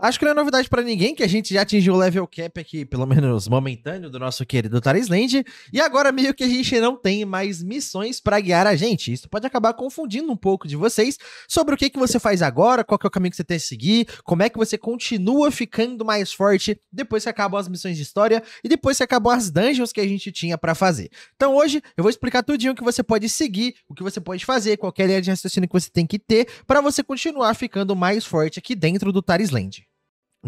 Acho que não é novidade para ninguém que a gente já atingiu o level cap aqui, pelo menos momentâneo, do nosso querido Tarisland. E agora meio que a gente não tem mais missões para guiar a gente. Isso pode acabar confundindo um pouco de vocês sobre o que, que você faz agora, qual é o caminho que você tem que seguir, como é que você continua ficando mais forte depois que acabam as missões de história e depois que acabam as dungeons que a gente tinha para fazer. Então hoje eu vou explicar tudinho o que você pode seguir, o que você pode fazer, qualquer linha de raciocínio que você tem que ter para você continuar ficando mais forte aqui dentro do Tarisland.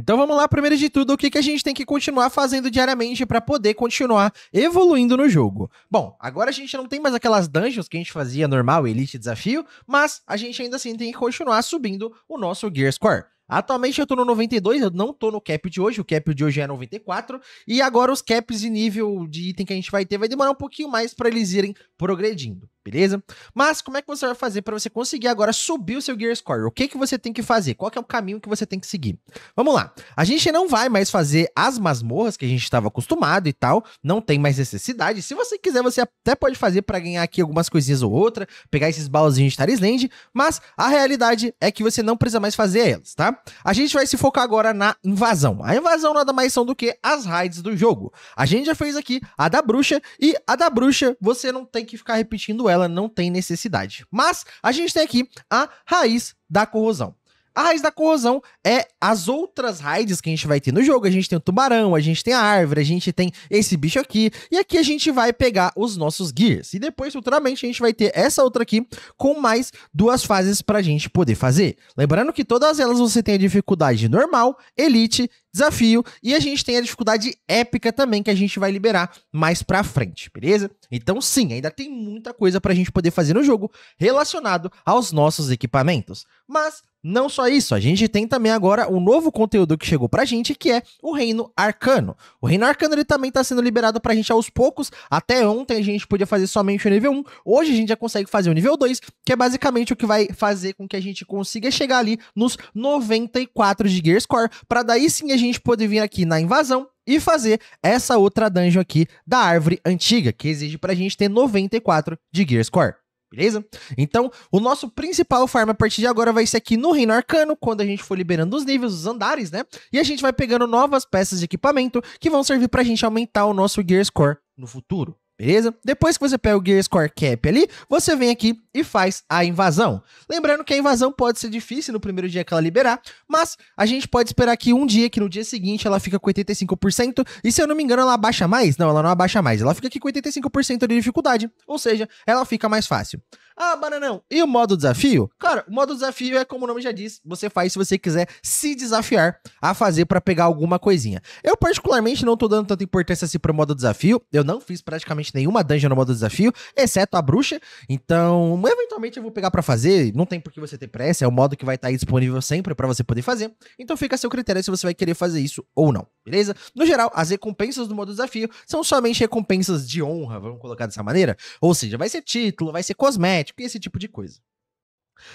Então vamos lá, primeiro de tudo, o que, que a gente tem que continuar fazendo diariamente para poder continuar evoluindo no jogo. Bom, agora a gente não tem mais aquelas dungeons que a gente fazia normal, Elite Desafio, mas a gente ainda assim tem que continuar subindo o nosso Gear Score. Atualmente eu tô no 92, eu não tô no cap de hoje, o cap de hoje é 94, e agora os caps de nível de item que a gente vai ter vai demorar um pouquinho mais para eles irem progredindo beleza? Mas como é que você vai fazer para você conseguir agora subir o seu Gear Score? O que que você tem que fazer? Qual que é o caminho que você tem que seguir? Vamos lá. A gente não vai mais fazer as masmorras que a gente estava acostumado e tal, não tem mais necessidade. Se você quiser, você até pode fazer para ganhar aqui algumas coisinhas ou outra, pegar esses baúzinhos de Tarisland, mas a realidade é que você não precisa mais fazer elas, tá? A gente vai se focar agora na invasão. A invasão nada mais são do que as raids do jogo. A gente já fez aqui a da bruxa e a da bruxa você não tem que ficar repetindo ela não tem necessidade. Mas a gente tem aqui a raiz da corrosão. A raiz da corrosão é as outras raids que a gente vai ter no jogo. A gente tem o tubarão, a gente tem a árvore, a gente tem esse bicho aqui. E aqui a gente vai pegar os nossos gears. E depois, futuramente, a gente vai ter essa outra aqui com mais duas fases pra gente poder fazer. Lembrando que todas elas você tem a dificuldade normal, elite desafio. E a gente tem a dificuldade épica também, que a gente vai liberar mais pra frente, beleza? Então, sim, ainda tem muita coisa pra gente poder fazer no jogo relacionado aos nossos equipamentos. Mas. Não só isso, a gente tem também agora um novo conteúdo que chegou pra gente, que é o Reino Arcano. O Reino Arcano ele também tá sendo liberado pra gente aos poucos. Até ontem a gente podia fazer somente o nível 1. Hoje a gente já consegue fazer o nível 2, que é basicamente o que vai fazer com que a gente consiga chegar ali nos 94 de Gear Score, para daí sim a gente poder vir aqui na invasão e fazer essa outra dungeon aqui da árvore antiga, que exige pra gente ter 94 de Gear Score. Beleza? Então, o nosso principal farm a partir de agora vai ser aqui no Reino Arcano, quando a gente for liberando os níveis, os andares, né? E a gente vai pegando novas peças de equipamento que vão servir pra gente aumentar o nosso Gear Score no futuro, beleza? Depois que você pega o Gear Score Cap ali, você vem aqui e faz a invasão. Lembrando que a invasão pode ser difícil no primeiro dia que ela liberar, mas a gente pode esperar aqui um dia, que no dia seguinte ela fica com 85%, e se eu não me engano ela abaixa mais? Não, ela não abaixa mais, ela fica aqui com 85% de dificuldade, ou seja, ela fica mais fácil. Ah, bananão, e o modo desafio? Cara, o modo desafio é como o nome já diz, você faz se você quiser se desafiar a fazer para pegar alguma coisinha. Eu particularmente não tô dando tanta importância assim pro modo desafio, eu não fiz praticamente nenhuma dungeon no modo desafio, exceto a bruxa, então eventualmente eu vou pegar para fazer, não tem por que você ter pressa, é o modo que vai estar tá aí disponível sempre para você poder fazer, então fica a seu critério se você vai querer fazer isso ou não, beleza? No geral, as recompensas do modo desafio são somente recompensas de honra, vamos colocar dessa maneira, ou seja, vai ser título, vai ser cosmético, porque tipo, esse tipo de coisa.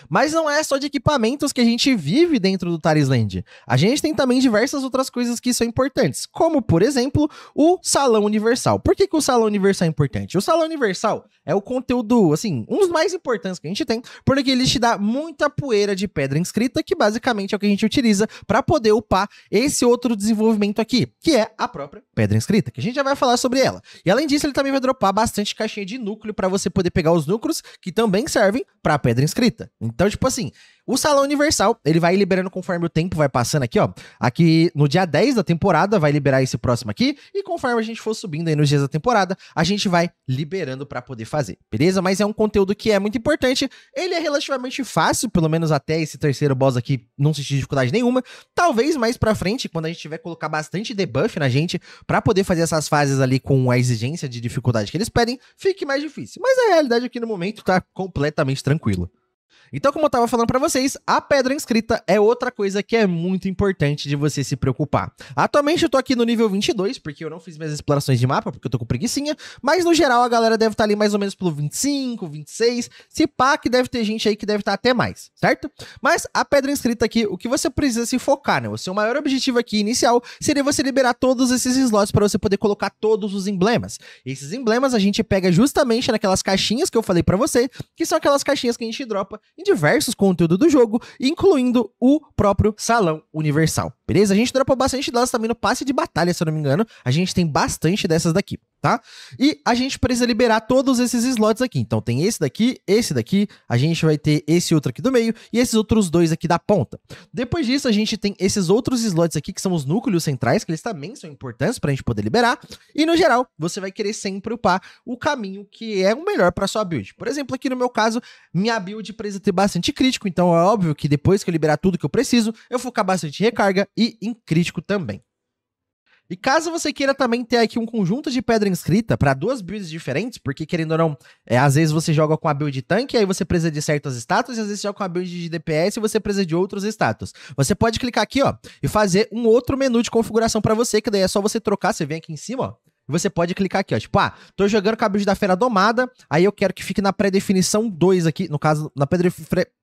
Mas não é só de equipamentos que a gente vive dentro do Tarisland. A gente tem também diversas outras coisas que são importantes, como, por exemplo, o Salão Universal. Por que, que o Salão Universal é importante? O Salão Universal é o conteúdo, assim, um dos mais importantes que a gente tem, porque ele te dá muita poeira de pedra inscrita, que basicamente é o que a gente utiliza para poder upar esse outro desenvolvimento aqui, que é a própria pedra inscrita, que a gente já vai falar sobre ela. E além disso, ele também vai dropar bastante caixinha de núcleo para você poder pegar os núcleos que também servem para pedra inscrita. Então, tipo assim, o Salão Universal, ele vai liberando conforme o tempo vai passando aqui, ó. Aqui no dia 10 da temporada vai liberar esse próximo aqui, e conforme a gente for subindo aí nos dias da temporada, a gente vai liberando para poder fazer, beleza? Mas é um conteúdo que é muito importante, ele é relativamente fácil, pelo menos até esse terceiro boss aqui não senti dificuldade nenhuma. Talvez mais para frente, quando a gente tiver colocar bastante debuff na gente para poder fazer essas fases ali com a exigência de dificuldade que eles pedem, fique mais difícil. Mas a realidade aqui no momento tá completamente tranquila. Então, como eu estava falando para vocês, a pedra inscrita é outra coisa que é muito importante de você se preocupar. Atualmente eu estou aqui no nível 22, porque eu não fiz minhas explorações de mapa, porque eu estou com preguiçinha, mas no geral a galera deve estar tá ali mais ou menos pelo 25, 26, se pá que deve ter gente aí que deve estar tá até mais, certo? Mas a pedra inscrita aqui, o que você precisa se focar, né? O seu maior objetivo aqui inicial seria você liberar todos esses slots para você poder colocar todos os emblemas. Esses emblemas a gente pega justamente naquelas caixinhas que eu falei para você, que são aquelas caixinhas que a gente dropa em diversos conteúdos do jogo, incluindo o próprio Salão Universal. Beleza? A gente dropa bastante, delas também no passe de batalha, se eu não me engano. A gente tem bastante dessas daqui, tá? E a gente precisa liberar todos esses slots aqui. Então tem esse daqui, esse daqui, a gente vai ter esse outro aqui do meio e esses outros dois aqui da ponta. Depois disso, a gente tem esses outros slots aqui, que são os núcleos centrais, que eles também são importantes pra gente poder liberar. E no geral, você vai querer sempre upar o caminho que é o melhor pra sua build. Por exemplo, aqui no meu caso, minha build precisa ter bastante crítico, então é óbvio que depois que eu liberar tudo que eu preciso, eu focar bastante em recarga e em crítico também. E caso você queira também ter aqui um conjunto de pedra inscrita para duas builds diferentes, porque querendo ou não, é, às vezes você joga com a build de tanque, aí você precisa de certos status, e às vezes você joga com a build de DPS e você precisa de outros status. Você pode clicar aqui, ó, e fazer um outro menu de configuração para você, que daí é só você trocar, você vem aqui em cima, ó, você pode clicar aqui, ó. Tipo, ah, tô jogando build da Fera Domada, aí eu quero que fique na pré-definição 2 aqui. No caso, na pedra.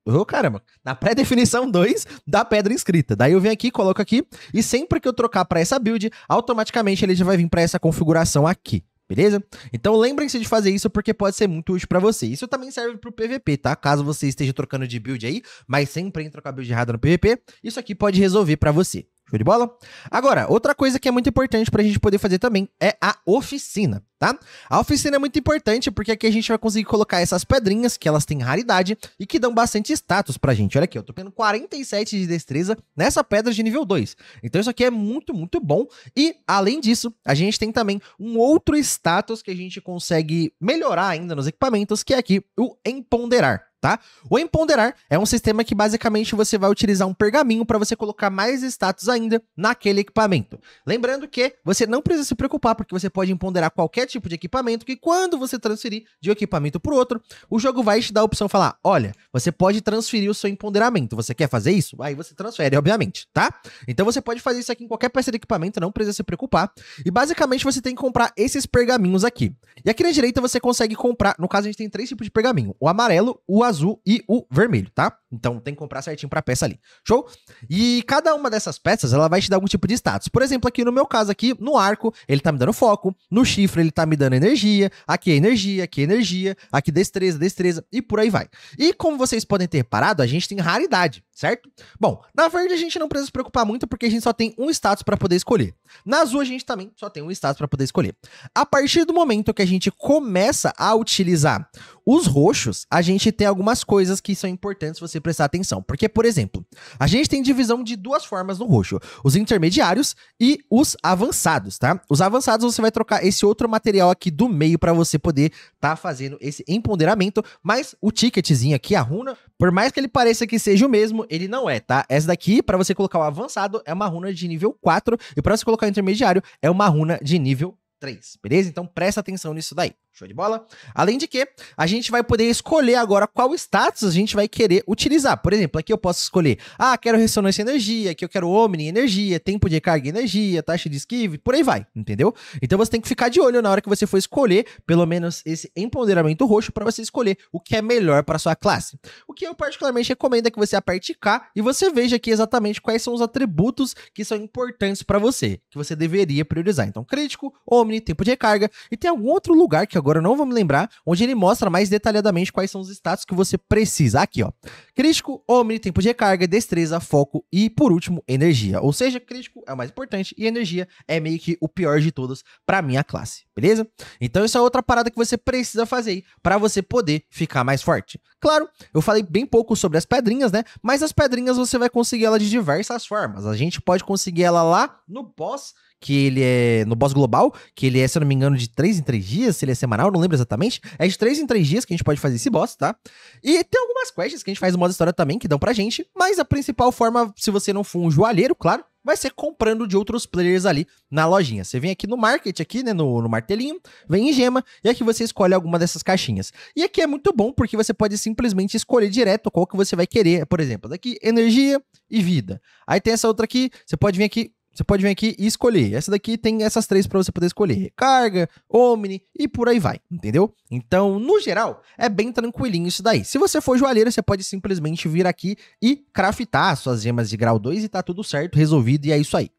Oh, caramba! Na pré-definição 2 da pedra inscrita. Daí eu venho aqui, coloco aqui, e sempre que eu trocar para essa build, automaticamente ele já vai vir para essa configuração aqui. Beleza? Então lembrem-se de fazer isso porque pode ser muito útil para você. Isso também serve pro PVP, tá? Caso você esteja trocando de build aí, mas sempre entra com a build errada no PVP, isso aqui pode resolver para você. Show de bola? Agora, outra coisa que é muito importante para a gente poder fazer também é a oficina, tá? A oficina é muito importante porque aqui a gente vai conseguir colocar essas pedrinhas, que elas têm raridade e que dão bastante status pra gente. Olha aqui, eu tô tendo 47 de destreza nessa pedra de nível 2. Então isso aqui é muito, muito bom. E, além disso, a gente tem também um outro status que a gente consegue melhorar ainda nos equipamentos, que é aqui o empoderar tá? O empoderar é um sistema que basicamente você vai utilizar um pergaminho para você colocar mais status ainda naquele equipamento. Lembrando que você não precisa se preocupar porque você pode empoderar qualquer tipo de equipamento que quando você transferir de um equipamento para outro, o jogo vai te dar a opção de falar: "Olha, você pode transferir o seu empoderamento. Você quer fazer isso? Aí você transfere, obviamente, tá? Então você pode fazer isso aqui em qualquer peça de equipamento, não precisa se preocupar. E basicamente você tem que comprar esses pergaminhos aqui. E aqui na direita você consegue comprar, no caso a gente tem três tipos de pergaminho: o amarelo, o azul azul e o vermelho, tá? Então tem que comprar certinho pra peça ali. Show? E cada uma dessas peças, ela vai te dar algum tipo de status. Por exemplo, aqui no meu caso aqui, no arco, ele tá me dando foco, no chifre ele tá me dando energia, aqui é energia, aqui é energia, aqui destreza, destreza e por aí vai. E como vocês podem ter reparado, a gente tem raridade, certo? Bom, na verde a gente não precisa se preocupar muito porque a gente só tem um status para poder escolher. Na azul a gente também só tem um status para poder escolher. A partir do momento que a gente começa a utilizar os roxos, a gente tem algumas coisas que são importantes você prestar atenção. Porque, por exemplo, a gente tem divisão de duas formas no roxo: os intermediários e os avançados, tá? Os avançados você vai trocar esse outro material aqui do meio para você poder tá fazendo esse empoderamento, mas o ticketzinho aqui, a runa, por mais que ele pareça que seja o mesmo, ele não é, tá? Essa daqui, para você colocar o avançado, é uma runa de nível 4, e para você colocar o intermediário, é uma runa de nível 3, beleza? Então presta atenção nisso daí. Show de bola? Além de que, a gente vai poder escolher agora qual status a gente vai querer utilizar. Por exemplo, aqui eu posso escolher, ah, quero ressonância e energia, aqui eu quero Omni energia, tempo de recarga e energia, taxa de esquive, por aí vai, entendeu? Então você tem que ficar de olho na hora que você for escolher, pelo menos esse empoderamento roxo, para você escolher o que é melhor para sua classe. O que eu particularmente recomendo é que você aperte K e você veja aqui exatamente quais são os atributos que são importantes para você, que você deveria priorizar. Então, crítico, Omni, tempo de recarga, e tem algum outro lugar que agora não vou me lembrar, onde ele mostra mais detalhadamente quais são os status que você precisa. Aqui, ó. Crítico, Omni, tempo de recarga, destreza, foco e, por último, energia. Ou seja, crítico é o mais importante e energia é meio que o pior de todos para minha classe, beleza? Então isso é outra parada que você precisa fazer aí para você poder ficar mais forte. Claro, eu falei bem pouco sobre as pedrinhas, né? Mas as pedrinhas você vai conseguir ela de diversas formas. A gente pode conseguir ela lá no boss que ele é no Boss Global, que ele é, se eu não me engano, de 3 em 3 dias, se ele é semanal, não lembro exatamente. É de 3 em 3 dias que a gente pode fazer esse boss, tá? E tem algumas quests que a gente faz no modo história também, que dão pra gente, mas a principal forma, se você não for um joalheiro, claro, vai ser comprando de outros players ali na lojinha. Você vem aqui no market, aqui, né, no, no, martelinho, vem em gema, e aqui você escolhe alguma dessas caixinhas. E aqui é muito bom porque você pode simplesmente escolher direto qual que você vai querer. Por exemplo, daqui, energia e vida. Aí tem essa outra aqui, você pode vir aqui, você pode vir aqui e escolher. Essa daqui tem essas três para você poder escolher: recarga, Omni e por aí vai, entendeu? Então, no geral, é bem tranquilinho isso daí. Se você for joalheiro, você pode simplesmente vir aqui e craftar suas gemas de grau 2 e tá tudo certo, resolvido e é isso aí.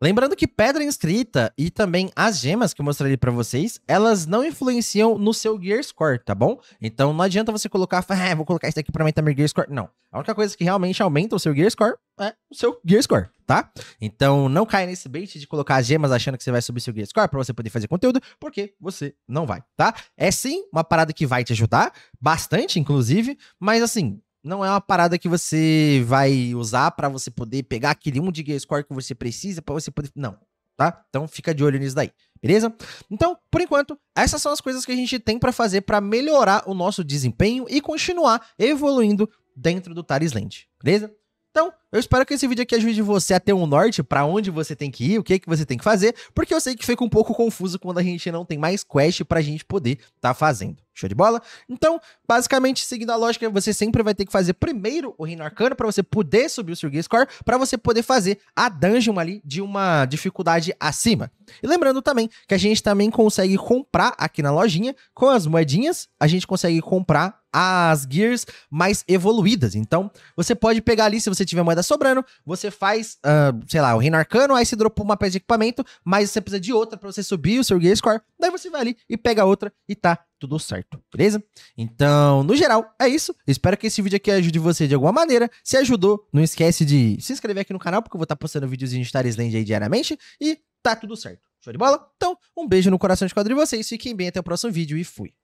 Lembrando que pedra inscrita e também as gemas que eu mostrei para vocês, elas não influenciam no seu Gear Score, tá bom? Então não adianta você colocar, ah, vou colocar isso daqui para aumentar meu Gear Score. Não. A única coisa que realmente aumenta o seu Gear Score é o seu Gear Score tá? Então não caia nesse bait de colocar as gemas achando que você vai subir seu Gear Score para você poder fazer conteúdo, porque você não vai, tá? É sim uma parada que vai te ajudar, bastante inclusive, mas assim, não é uma parada que você vai usar para você poder pegar aquele um de Gear Score que você precisa para você poder. Não, tá? Então fica de olho nisso daí, beleza? Então, por enquanto, essas são as coisas que a gente tem para fazer para melhorar o nosso desempenho e continuar evoluindo dentro do Tarisland, beleza? Então, eu espero que esse vídeo aqui ajude você a ter um norte para onde você tem que ir, o que, que você tem que fazer, porque eu sei que fica um pouco confuso quando a gente não tem mais quest pra gente poder estar tá fazendo. Show de bola? Então, basicamente, seguindo a lógica, você sempre vai ter que fazer primeiro o Reino Arcano para você poder subir o Surgate Score, para você poder fazer a dungeon ali de uma dificuldade acima. E lembrando também que a gente também consegue comprar aqui na lojinha, com as moedinhas, a gente consegue comprar as gears mais evoluídas. Então, você pode pegar ali, se você tiver moeda sobrando, você faz, uh, sei lá, o reino arcano, aí você dropa uma peça de equipamento, mas você precisa de outra para você subir o seu gear score, daí você vai ali e pega outra e tá tudo certo, beleza? Então, no geral, é isso. Espero que esse vídeo aqui ajude você de alguma maneira. Se ajudou, não esquece de se inscrever aqui no canal, porque eu vou estar tá postando vídeos de Star Island aí diariamente e tá tudo certo. Show de bola? Então, um beijo no coração de quadro de vocês, fiquem bem, até o próximo vídeo e fui!